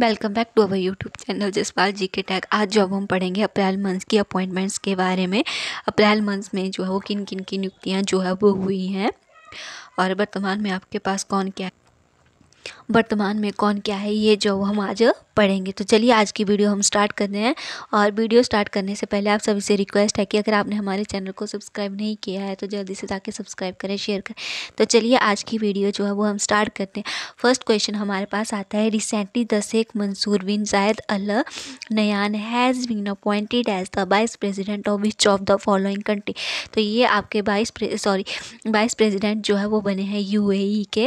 welcome back to our YouTube channel Jaspal ji के tag आज जो अब हम पढ़ेंगे अप्रैल मंथ की अपॉइंटमेंट्स के बारे में अप्रैल मंथ में जो है वो किन किन की नियुक्तियाँ जो है वो हुई हैं और वर्तमान में आपके पास कौन क्या वर्तमान में कौन क्या है ये जो हम आज पढ़ेंगे तो चलिए आज की वीडियो हम स्टार्ट करते हैं और वीडियो स्टार्ट करने से पहले आप सभी से रिक्वेस्ट है कि अगर आपने हमारे चैनल को सब्सक्राइब नहीं किया है तो जल्दी से जाके सब्सक्राइब करें शेयर करें तो चलिए आज की वीडियो जो है वो हम स्टार्ट करते हैं फर्स्ट क्वेश्चन हमारे पास आता है recently the Sheikh Mansour bin Zayed Al Nahyan has been appointed as the vice president of which of the following country तो ये आपके वाइस सॉरी वाइस प्रेजिडेंट जो है वो बने हैं यू e के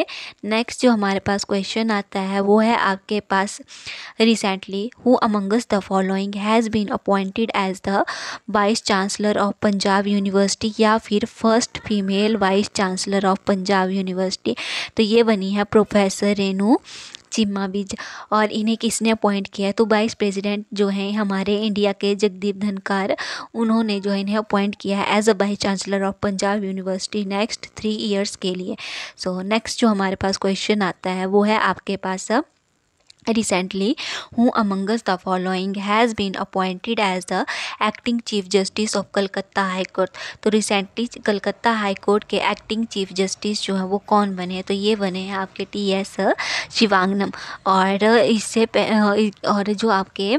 नेक्स्ट जो हमारे पास क्वेश्चन आता है वो है आपके पास Recently, who amongst the following has been appointed as the Vice Chancellor of Punjab University या फिर first female vice chancellor of Punjab university तो ये बनी है प्रोफेसर रेनू चिम्मा बीज और इन्हें किसने अपॉइंट किया है तो वाइस प्रेसिडेंट जो हैं हमारे इंडिया के जगदीप धनकार उन्होंने जो है इन्हें अपॉइंट किया है as a vice chancellor of Punjab university next three years के लिए सो so, नेक्स्ट जो हमारे पास क्वेश्चन आता है वो है आपके पास अब recently who amongst the the following has been appointed as the chief justice of Calcutta high court तो रिसेंटली कलकत्ता हाई कोर्ट के एक्टिंग चीफ जस्टिस जो है वो कौन बने हैं तो ये बने हैं आपके टी एस शिवांगनम और इससे और जो आपके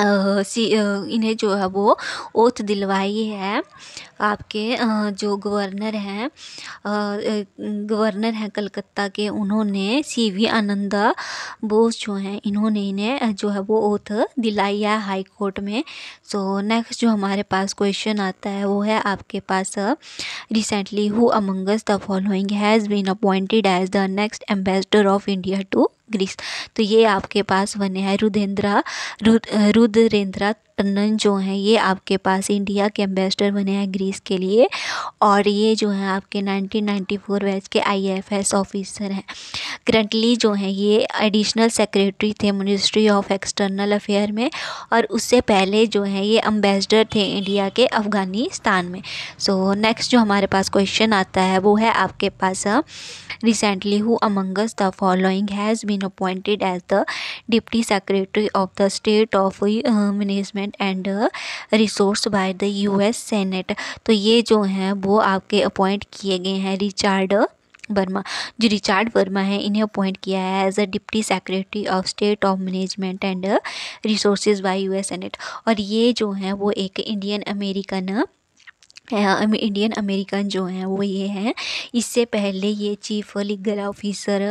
इन्हें जो है वो ओथ दिलवाई है आपके जो गवर्नर हैं गवर्नर हैं कलकत्ता के उन्होंने सी वी आनंदा बोस जो हैं इन्होंने इन्हें जो है वो ओथ दिलाई है हाई कोर्ट में सो नेक्स्ट जो हमारे पास क्वेश्चन आता है वो है आपके पास recently who amongst the following has been appointed as the next ambassador of India to Greece तो ये आपके पास बने हैं रुद्रेंद्रा रुद्रेंद्रा टंडन जो हैं ये आपके पास इंडिया के एम्बेसडर बने हैं ग्रीस के लिए और ये जो है आपके 1994 बैच के आईएफएस ऑफिसर हैं करंटली जो हैं ये एडिशनल सेक्रेटरी थे मिनिस्ट्री ऑफ एक्सटर्नल अफेयर में और उससे पहले जो है ये अम्बेसडर थे इंडिया के अफ़गानिस्तान में सो so, नेक्स्ट जो हमारे पास क्वेश्चन आता है वो है आपके पास recently who amongst the following has been appointed as the deputy secretary of the state of management environment and resource by the US senate तो ये जो हैं वो आपके अपॉइंट किए गए हैं रिचार्ड वर्मा जो रिचार्ड वर्मा है इन्हें अपॉइंट किया है as a deputy secretary of state of management and resource by U S senate और ये जो हैं वो एक इंडियन अमेरिकन इंडियन अमेरिकन जो हैं वो ये हैं इससे पहले ये chief legal officer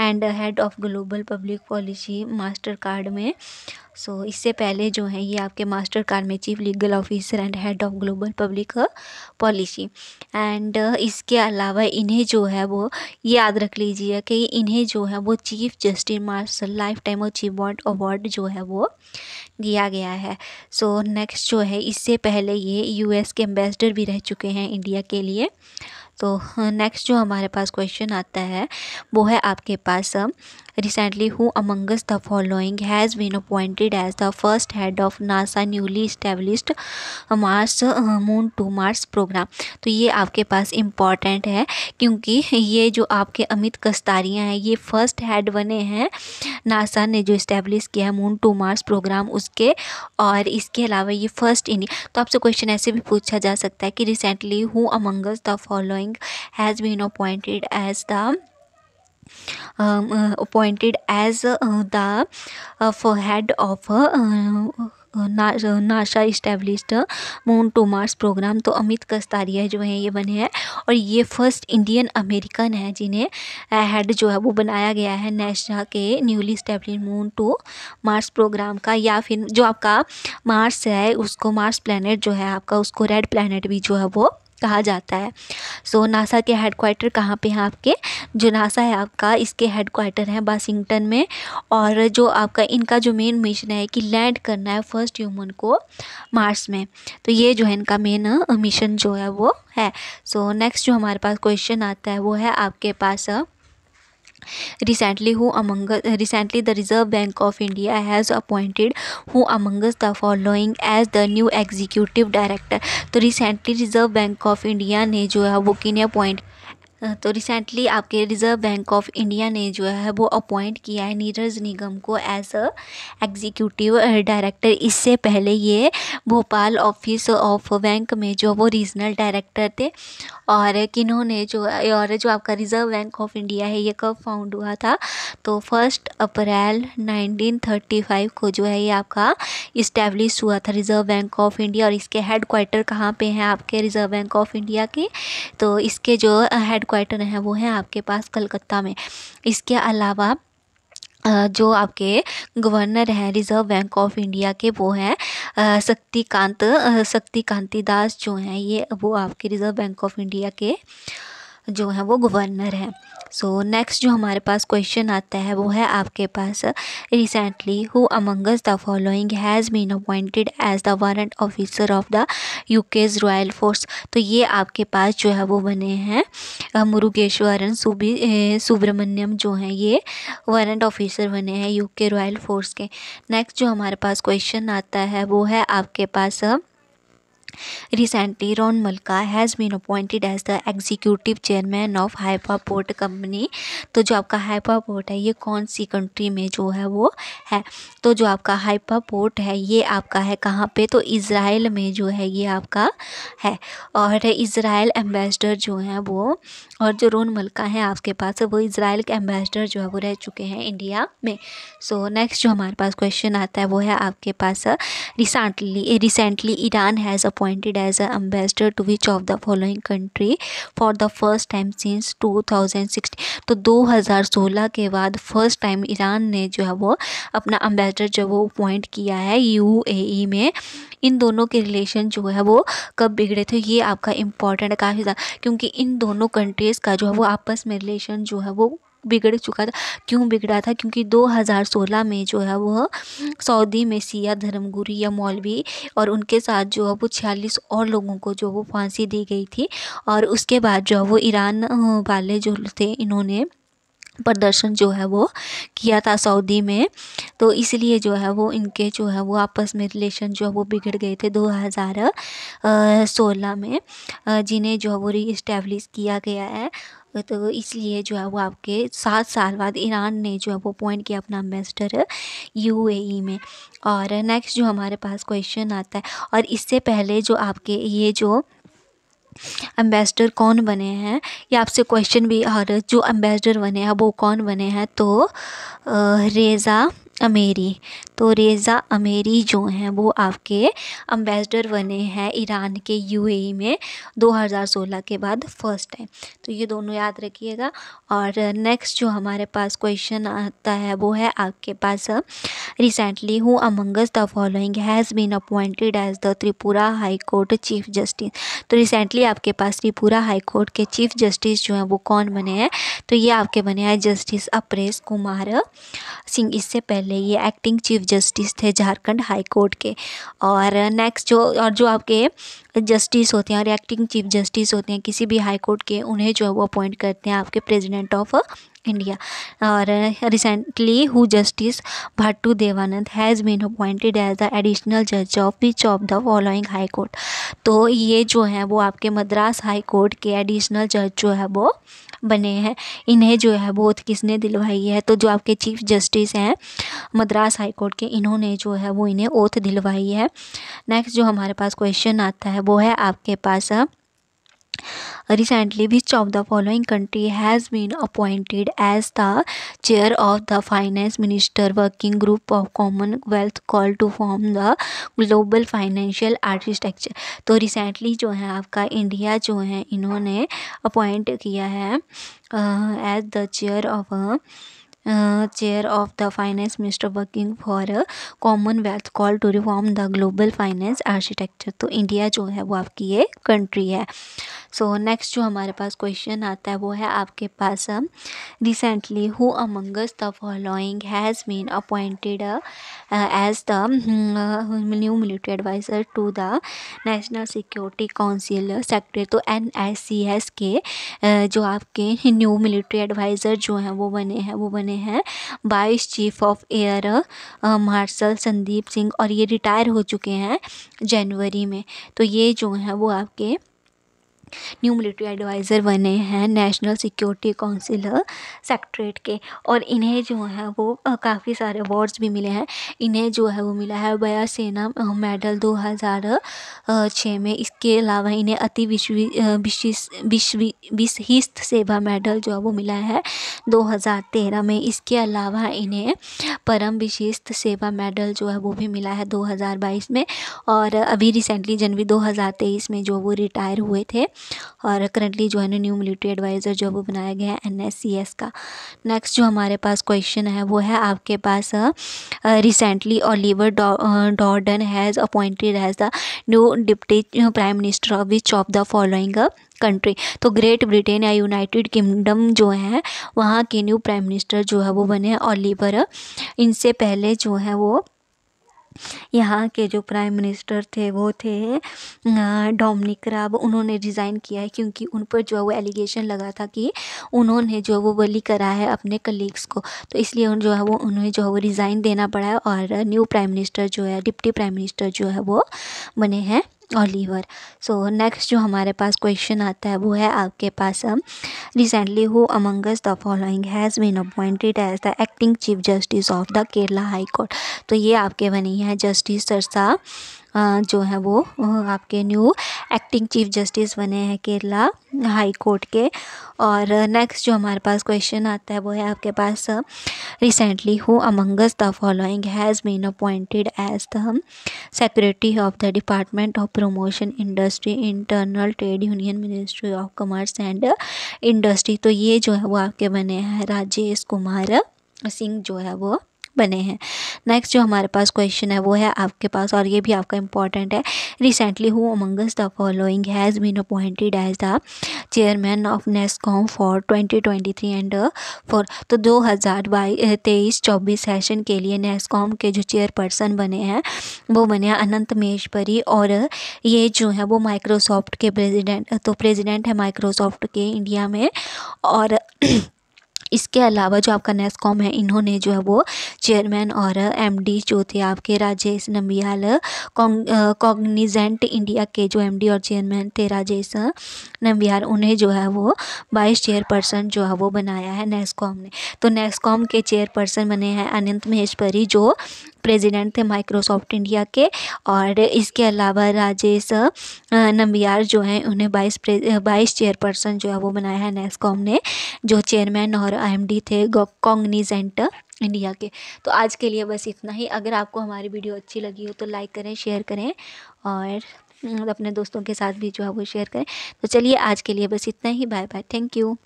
and head of global public policy Mastercard में सो इससे पहले जो है ये आपके मास्टर कार्ड में chief legal officer and head of global public policy and इसके अलावा इन्हें जो है वो ये याद रख लीजिए कि इन्हें जो है वो chief justice marshal lifetime achievement award जो है वो दिया गया है सो so, नेक्स्ट जो है इससे पहले ये यूएस के एम्बेसडर भी रह चुके हैं इंडिया के लिए तो नेक्स्ट हाँ, जो हमारे पास क्वेश्चन आता है वो है आपके पास recently who amongst the following has been appointed as the first head of NASA newly established Mars moon to Mars programme तो ये आपके पास इम्पॉर्टेंट है क्योंकि ये जो आपके अमित कस्तारियाँ हैं ये फर्स्ट हेड बने हैं नासा ने जो इस्टेब्लिश किया है मून टू मार्स प्रोग्राम उसके और इसके अलावा ये फर्स्ट इंडिया तो आपसे क्वेश्चन ऐसे भी पूछा जा सकता है कि recently who amongst the following Singh has been appointed as the um, uh, appointed as uh, the uh, for head of uh, ना, NASA established moon to Mars programme तो अमित कस्तारिया जो हैं ये बने हैं और ये फर्स्ट इंडियन अमेरिकन है जिन्हें हेड uh, जो है वो बनाया गया है नेशा के newly establish moon to Mars programme का या फिर जो आपका मार्स है उसको मार्स प्लानट जो है आपका उसको रेड प्लानट भी जो है वो कहा जाता है सो नासा के हेडक्वार्टर कहाँ पे हैं आपके जो नासा है आपका इसके हेडक्वार्टर हैं वाशिंगटन में और जो आपका इनका जो मेन मिशन है कि लैंड करना है फर्स्ट ह्यूमन को मार्स में तो ये जो है इनका मेन मिशन uh, जो है वो है सो so, नेक्स्ट जो हमारे पास क्वेश्चन आता है वो है आपके पास uh, recently who among us recently the reserve bank of india has appointed who among us the following as the new executive director so recently reserve bank of india ne jo hai wo किन्हें appoint तो recently आपके reserve bank of India ने जो है वो appoint किया है नीरज निगम को एज अ एग्जीक्यूटिव डायरेक्टर इससे पहले ये भोपाल ऑफिस ऑफ बैंक में जो वो रीजनल डायरेक्टर थे और किन्होंने जो और जो आपका रिज़र्व बैंक ऑफ इंडिया है ये कब फाउंड हुआ था तो फर्स्ट अप्रैल 1935 को जो है ये आपका इस्टेब्लिश हुआ था रिज़र्व बैंक ऑफ इंडिया और इसके हेड क्वार्टर कहाँ पे हैं आपके रिज़र्व बैंक ऑफ इंडिया के तो इसके जो हेड क्वार्टर हैं वो हैं आपके पास कलकत्ता में इसके अलावा जो आपके गवर्नर हैं रिज़र्व बैंक ऑफ इंडिया के वो हैं शक्तिकांत शक्तिकांति दास जो हैं ये वो आपके रिज़र्व बैंक ऑफ इंडिया के जो हैं वो गवर्नर हैं सो नेक्स्ट जो हमारे पास क्वेश्चन आता है वो है आपके पास recently who amongst the following has been appointed as the warrant officer of the UK's royal force तो ये आपके पास जो है वो बने हैं मुरुगेश्वरन सुबी सुब्रमण्यम जो हैं ये वारंट ऑफिसर बने हैं यूके रॉयल फोर्स के नेक्स्ट जो हमारे पास क्वेश्चन आता है वो है आपके पास recently Recently, Malka has been appointed as the executive chairman of Haifa port company तो जो आपका हाइपा पोर्ट है ये कौन सी कंट्री में जो है वो है तो जो आपका हाइपा पोर्ट है ये आपका है कहाँ पे तो इसराइल में जो है ये आपका है और इसराइल एम्बेसडर जो हैं वो और जो रोन मलका हैं आपके पास वो इसराइल के एम्बेसडर जो है वो रह चुके हैं इंडिया में सो so, नेक्स्ट जो हमारे पास क्वेश्चन आता है वो है आपके पास recently recently Iran has appoint appointed as an ambassador to which of the following country for the first time since 2016 तो 2016 के बाद फर्स्ट टाइम ईरान ने जो है वो अपना अम्बेसडर जो वो अपॉइंट किया है यूएई e में इन दोनों के रिलेशन जो है वो कब बिगड़े थे ये आपका इम्पॉर्टेंट काफ़ी ज़्यादा क्योंकि इन दोनों कंट्रीज़ का जो है वो आपस में रिलेशन जो है वो बिगड़ चुका था क्यों बिगड़ा था क्योंकि 2016 में जो है वह सऊदी में सिया धर्मगुरु या मौलवी और उनके साथ जो है वो छियालीस और लोगों को जो वो फांसी दी गई थी और उसके बाद जो है वो ईरान वाले जो थे इन्होंने प्रदर्शन जो है वो किया था सऊदी में तो इसलिए जो है वो इनके जो है वो आपस में रिलेशन जो है वो बिगड़ गए थे 2016 में जिन्हें जो है वो री किया गया है तो इसलिए जो है वो आपके सात साल बाद ईरान ने जो है वो अपॉइंट किया अपना एम्बेसडर यूएई e में और नेक्स्ट जो हमारे पास क्वेश्चन आता है और इससे पहले जो आपके ये जो एम्बेसडर कौन बने हैं या आपसे क्वेश्चन भी और जो एम्बेसडर बने हैं वो कौन बने हैं तो रेज़ा अमेरी तो रेज़ा अमेरी जो हैं वो आपके अम्बेसडर बने हैं ईरान के यूएई e में 2016 के बाद फर्स्ट टाइम तो ये दोनों याद रखिएगा और नेक्स्ट जो हमारे पास क्वेश्चन आता है वो है आपके पास recently who amongst the following has been appointed as the Tripura high court chief justice तो रिसेंटली आपके पास त्रिपुरा हाई कोर्ट के चीफ जस्टिस जो हैं वो कौन बने हैं तो ये आपके बने हैं जस्टिस अप्रेश कुमार सिंह इससे पहले ये एक्टिंग चीफ जस्टिस थे झारखंड हाई कोर्ट के और नेक्स्ट जो और जो आपके जस्टिस होते हैं और एक्टिंग चीफ जस्टिस होते हैं किसी भी हाई कोर्ट के उन्हें जो है वो अपॉइंट करते हैं आपके प्रेसिडेंट ऑफ इंडिया और recently who justice Bhattu Devanand has been appointed as the additional जज of which of the following high court तो ये जो है वो आपके मद्रास हाई कोर्ट के एडिशनल जज जो है वो बने हैं इन्हें जो है बोध किसने दिलवाई है तो जो आपके चीफ जस्टिस हैं मद्रास हाई कोर्ट के इन्होंने जो है वो इन्हें ओथ दिलवाई है नेक्स्ट जो हमारे पास क्वेश्चन आता है वो है आपके पास recently which of the following country has been appointed as the chair of the finance minister working group of commonwealth call to form the global financial architecture तो रिसेंटली जो है आपका इंडिया जो है इन्होंने अपॉइंट किया है as the chair of chair of the finance minister working for a commonwealth call to reform the global finance architecture तो इंडिया जो है वो आपकी ये कंट्री है सो so, नेक्स्ट जो हमारे पास क्वेश्चन आता है वो है आपके पास recently who amongst the following has been appointed as the new military adviser to the national security council secretary तो एन के uh, जो आपके न्यू मिलिट्री एडवाइज़र जो हैं वो बने हैं वो बने हैं vice chief of air marshal Sandeep Singh और ये रिटायर हो चुके हैं जनवरी में तो ये जो हैं वो आपके न्यू मिलिट्री एडवाइज़र बने हैं नेशनल सिक्योरिटी काउंसिल सेक्ट्रेट के और इन्हें जो है वो काफ़ी सारे अवार्ड्स भी मिले हैं इन्हें जो है वो मिला है बया सेना मेडल दो हज़ार छः में इसके अलावा इन्हें अति विश्वी विश्व विशिष्ट सेवा मेडल जो है वो मिला है दो हज़ार तेरह में इसके अलावा इन्हें परम विशिष्ट सेवा मेडल जो है वो भी मिला है दो हज़ार बाईस में और अभी रिसेंटली जनवरी दो हज़ार तेईस में जो वो रिटायर हुए थे और करंटली जो है ना न्यू मिलिट्री एडवाइज़र जो वो बनाया गया है एन का नेक्स्ट जो हमारे पास क्वेश्चन है वो है आपके पास recently Oliver Dowden has appointed has the new deputy prime minister of which of the following country तो ग्रेट ब्रिटेन या यूनाइटेड किंगडम जो है वहाँ के न्यू प्राइम मिनिस्टर जो है वो बने ओलिवर इनसे पहले जो है वो यहाँ के जो प्राइम मिनिस्टर थे वो थे डोमिनिक राब उन्होंने रिज़ाइन किया है क्योंकि उन पर जो है वो एलिगेशन लगा था कि उन्होंने जो वो बली करा है अपने कलीग्स को तो इसलिए उन जो है वो उन्हें जो है वो रिज़ाइन देना पड़ा है और न्यू प्राइम मिनिस्टर जो है डिप्टी प्राइम मिनिस्टर जो है वो बने हैं और लीवर सो नेक्स्ट जो हमारे पास क्वेश्चन आता है वो है आपके पास recently who amongst the following has been appointed as the acting chief justice of the Kerala high court तो ये आपके बनी है जस्टिस सरसा uh, जो है वो uh, आपके न्यू एक्टिंग चीफ जस्टिस बने हैं केरला हाई कोर्ट के और नेक्स्ट जो हमारे पास क्वेश्चन आता है वो है आपके पास recently who amongst the following has been appointed as the secretary of the department of promotion industry internal trade union ministry of commerce and industry तो ये जो है वो आपके बने हैं राजेश कुमार सिंह जो है वो बने हैं नेक्स्ट जो हमारे पास क्वेश्चन है वो है आपके पास और ये भी आपका इंपॉर्टेंट है recently who amongst the following has been appointed as the chairman of NASSCOM for twenty twenty three and four तो दो हज़ार बाईस तेईस चौबीस सेशन के लिए नेस्कॉम के जो चेयरपर्सन बने हैं वो बने हैं अनंत महेश्वरी और ये जो है वो माइक्रोसॉफ्ट के प्रेजिडेंट तो प्रेजिडेंट है माइक्रोसॉफ्ट के इंडिया में और इसके अलावा जो आपका नेस्कॉम है इन्होंने जो है वो चेयरमैन और एमडी जो थे आपके राजेश नम्बियाल कॉग्निजेंट इंडिया के जो एमडी और चेयरमैन थे राजेश नम्बियाल उन्हें जो है वो वाइस चेयरपर्सन जो है वो बनाया है नेस्कॉम ने तो नेस्कॉम के चेयरपर्सन बने हैं अनंत महेश्वरी जो प्रेजिडेंट थे माइक्रोसॉफ्ट इंडिया के और इसके अलावा राजेश नम्बियार जो हैं उन्हें वाइस वाइस चेयरपर्सन जो है वो बनाया है नेस्कॉम ने जो चेयरमैन और आईएमडी थे कॉन्गनी सेंटर इंडिया के तो आज के लिए बस इतना ही अगर आपको हमारी वीडियो अच्छी लगी हो तो लाइक करें शेयर करें और अपने दोस्तों के साथ भी जो है वो शेयर करें तो चलिए आज के लिए बस इतना ही बाय बाय थैंक यू